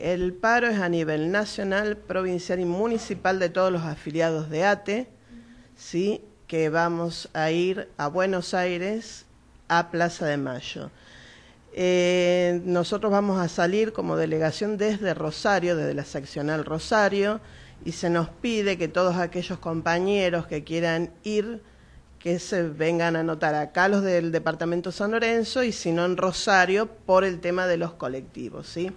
El paro es a nivel nacional, provincial y municipal de todos los afiliados de ATE, ¿sí? que vamos a ir a Buenos Aires, a Plaza de Mayo. Eh, nosotros vamos a salir como delegación desde Rosario, desde la seccional Rosario, y se nos pide que todos aquellos compañeros que quieran ir, que se vengan a anotar acá los del Departamento San Lorenzo y si no en Rosario por el tema de los colectivos. ¿sí?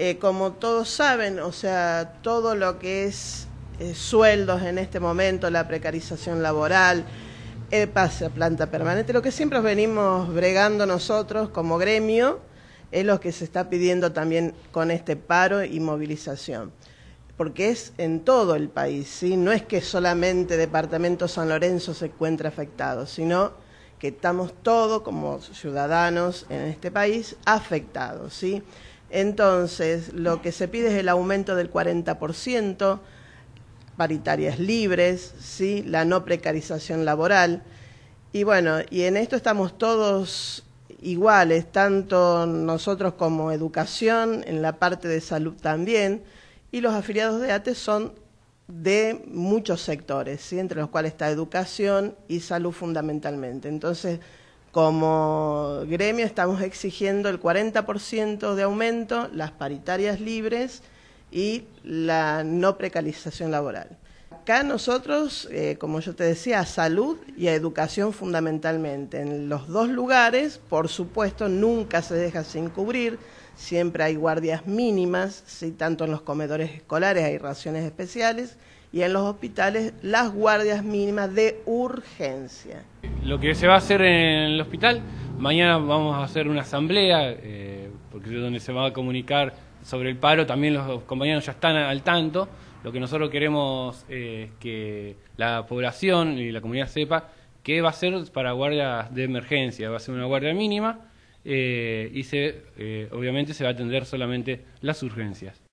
Eh, como todos saben, o sea, todo lo que es eh, sueldos en este momento, la precarización laboral, el eh, pase a planta permanente, lo que siempre venimos bregando nosotros como gremio, es lo que se está pidiendo también con este paro y movilización porque es en todo el país, ¿sí? no es que solamente Departamento San Lorenzo se encuentre afectado, sino que estamos todos como ciudadanos en este país afectados. ¿sí? Entonces, lo que se pide es el aumento del 40%, paritarias libres, ¿sí? la no precarización laboral. Y bueno, y en esto estamos todos iguales, tanto nosotros como educación, en la parte de salud también, y los afiliados de ATE son de muchos sectores, ¿sí? entre los cuales está educación y salud fundamentalmente. Entonces, como gremio estamos exigiendo el 40% de aumento, las paritarias libres y la no precarización laboral. Acá nosotros, eh, como yo te decía, a salud y a educación fundamentalmente. En los dos lugares, por supuesto, nunca se deja sin cubrir, siempre hay guardias mínimas, tanto en los comedores escolares hay raciones especiales y en los hospitales las guardias mínimas de urgencia. Lo que se va a hacer en el hospital, mañana vamos a hacer una asamblea, eh, porque es donde se va a comunicar sobre el paro, también los compañeros ya están al tanto. Lo que nosotros queremos eh, es que la población y la comunidad sepa qué va a ser para guardias de emergencia, va a ser una guardia mínima eh, y se, obviamente se va a atender solamente las urgencias.